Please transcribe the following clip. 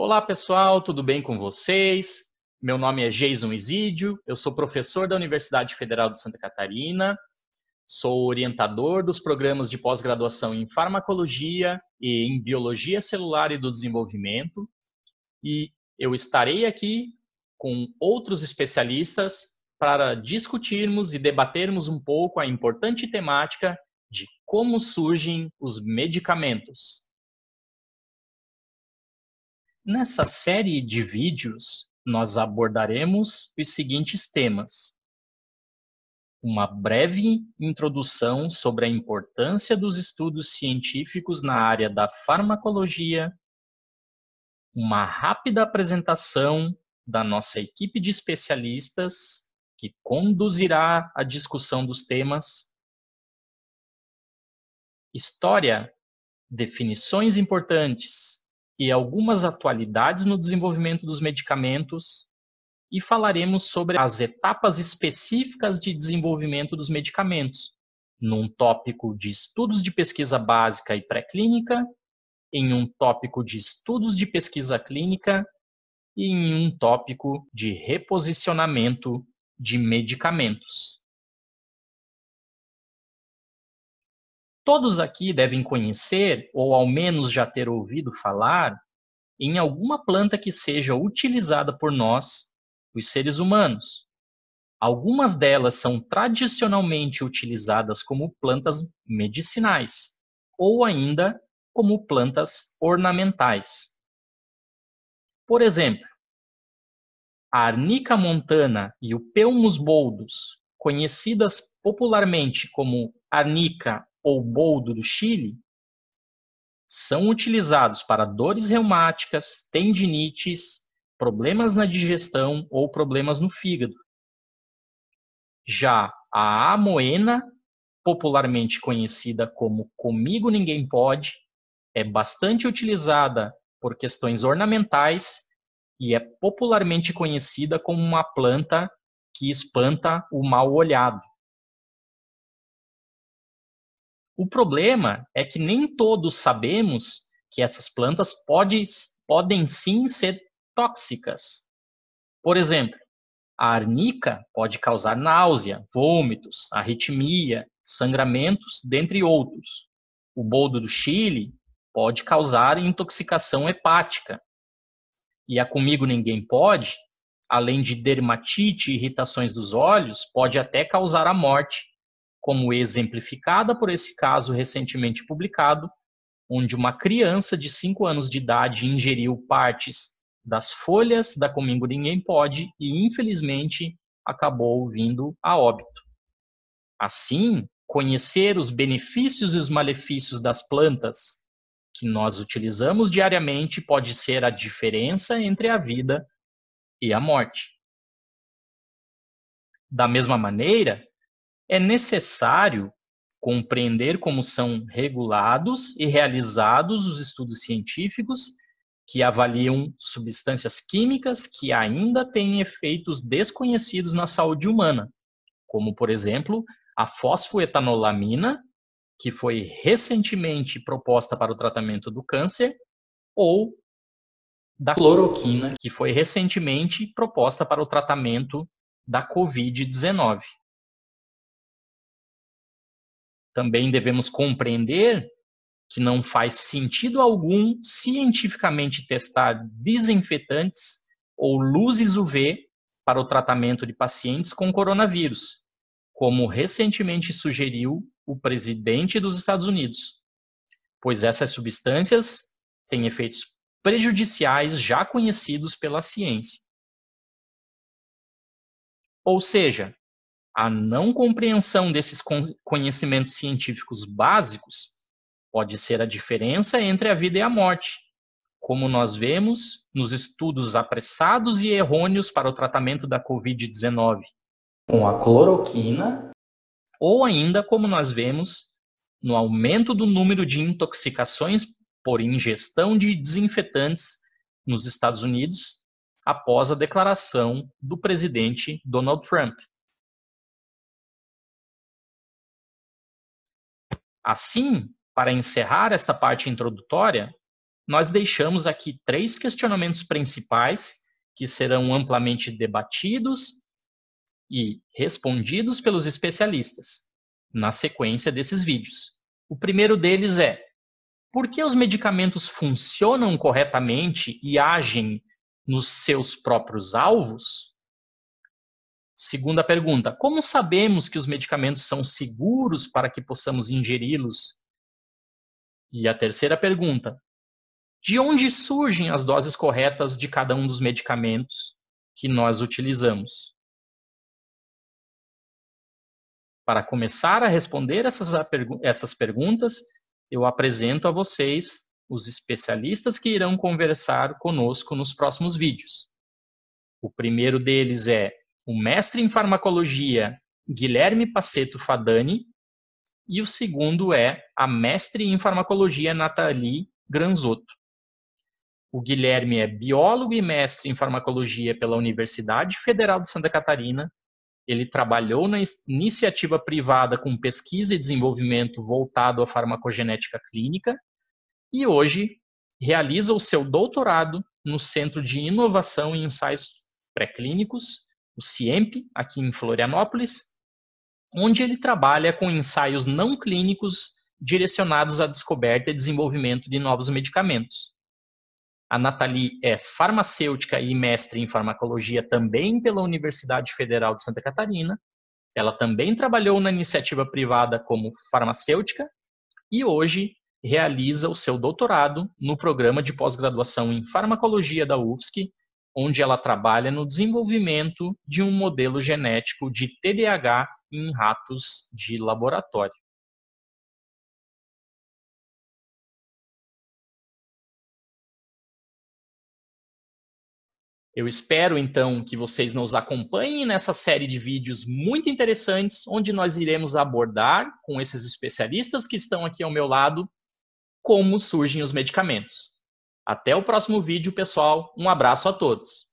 Olá, pessoal, tudo bem com vocês? Meu nome é Jason Isidio, eu sou professor da Universidade Federal de Santa Catarina, sou orientador dos programas de pós-graduação em farmacologia e em biologia celular e do desenvolvimento, e eu estarei aqui com outros especialistas para discutirmos e debatermos um pouco a importante temática de como surgem os medicamentos. Nessa série de vídeos, nós abordaremos os seguintes temas: uma breve introdução sobre a importância dos estudos científicos na área da farmacologia, uma rápida apresentação da nossa equipe de especialistas que conduzirá a discussão dos temas, história, definições importantes e algumas atualidades no desenvolvimento dos medicamentos e falaremos sobre as etapas específicas de desenvolvimento dos medicamentos, num tópico de estudos de pesquisa básica e pré-clínica, em um tópico de estudos de pesquisa clínica e em um tópico de reposicionamento de medicamentos. Todos aqui devem conhecer, ou ao menos já ter ouvido falar, em alguma planta que seja utilizada por nós, os seres humanos. Algumas delas são tradicionalmente utilizadas como plantas medicinais, ou ainda como plantas ornamentais. Por exemplo, a arnica montana e o Pelmus boldus, conhecidas popularmente como arnica ou boldo do Chile são utilizados para dores reumáticas, tendinites, problemas na digestão ou problemas no fígado. Já a amoena, popularmente conhecida como comigo ninguém pode, é bastante utilizada por questões ornamentais e é popularmente conhecida como uma planta que espanta o mal olhado. O problema é que nem todos sabemos que essas plantas pode, podem sim ser tóxicas. Por exemplo, a arnica pode causar náusea, vômitos, arritmia, sangramentos, dentre outros. O boldo do Chile pode causar intoxicação hepática. E a comigo ninguém pode, além de dermatite e irritações dos olhos, pode até causar a morte como exemplificada por esse caso recentemente publicado, onde uma criança de 5 anos de idade ingeriu partes das folhas da Comingo Ninguém Pode e, infelizmente, acabou vindo a óbito. Assim, conhecer os benefícios e os malefícios das plantas que nós utilizamos diariamente pode ser a diferença entre a vida e a morte. Da mesma maneira, é necessário compreender como são regulados e realizados os estudos científicos que avaliam substâncias químicas que ainda têm efeitos desconhecidos na saúde humana, como, por exemplo, a fosfoetanolamina, que foi recentemente proposta para o tratamento do câncer, ou da cloroquina, que foi recentemente proposta para o tratamento da Covid-19 também devemos compreender que não faz sentido algum cientificamente testar desinfetantes ou luzes UV para o tratamento de pacientes com coronavírus, como recentemente sugeriu o presidente dos Estados Unidos, pois essas substâncias têm efeitos prejudiciais já conhecidos pela ciência. Ou seja, a não compreensão desses conhecimentos científicos básicos pode ser a diferença entre a vida e a morte, como nós vemos nos estudos apressados e errôneos para o tratamento da Covid-19. Com a cloroquina. Ou ainda, como nós vemos, no aumento do número de intoxicações por ingestão de desinfetantes nos Estados Unidos após a declaração do presidente Donald Trump. Assim, para encerrar esta parte introdutória, nós deixamos aqui três questionamentos principais que serão amplamente debatidos e respondidos pelos especialistas na sequência desses vídeos. O primeiro deles é: por que os medicamentos funcionam corretamente e agem nos seus próprios alvos? Segunda pergunta: Como sabemos que os medicamentos são seguros para que possamos ingeri-los? E a terceira pergunta: De onde surgem as doses corretas de cada um dos medicamentos que nós utilizamos? Para começar a responder essas, essas perguntas, eu apresento a vocês os especialistas que irão conversar conosco nos próximos vídeos. O primeiro deles é o mestre em farmacologia Guilherme Paceto Fadani e o segundo é a mestre em farmacologia Nathalie Granzotto. O Guilherme é biólogo e mestre em farmacologia pela Universidade Federal de Santa Catarina. Ele trabalhou na iniciativa privada com pesquisa e desenvolvimento voltado à farmacogenética clínica e hoje realiza o seu doutorado no Centro de Inovação e Ensaios Pré-Clínicos o CIEMP, aqui em Florianópolis, onde ele trabalha com ensaios não clínicos direcionados à descoberta e desenvolvimento de novos medicamentos. A Nathalie é farmacêutica e mestre em farmacologia também pela Universidade Federal de Santa Catarina. Ela também trabalhou na iniciativa privada como farmacêutica e hoje realiza o seu doutorado no programa de pós-graduação em farmacologia da UFSC onde ela trabalha no desenvolvimento de um modelo genético de TDAH em ratos de laboratório. Eu espero então que vocês nos acompanhem nessa série de vídeos muito interessantes, onde nós iremos abordar com esses especialistas que estão aqui ao meu lado como surgem os medicamentos. Até o próximo vídeo, pessoal. Um abraço a todos.